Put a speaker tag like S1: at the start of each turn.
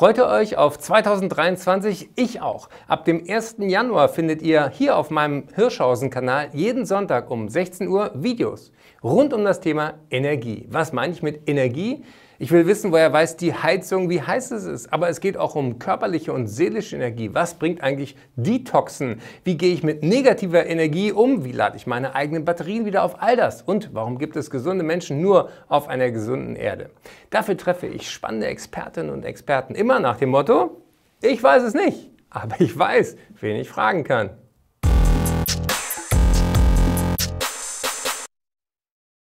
S1: Freut ihr euch auf 2023? Ich auch. Ab dem 1. Januar findet ihr hier auf meinem Hirschhausen-Kanal jeden Sonntag um 16 Uhr Videos rund um das Thema Energie. Was meine ich mit Energie? Ich will wissen, woher weiß die Heizung, wie heiß es ist. Aber es geht auch um körperliche und seelische Energie. Was bringt eigentlich Detoxen? Wie gehe ich mit negativer Energie um? Wie lade ich meine eigenen Batterien wieder auf all das? Und warum gibt es gesunde Menschen nur auf einer gesunden Erde? Dafür treffe ich spannende Expertinnen und Experten immer nach dem Motto, ich weiß es nicht, aber ich weiß, wen ich fragen kann.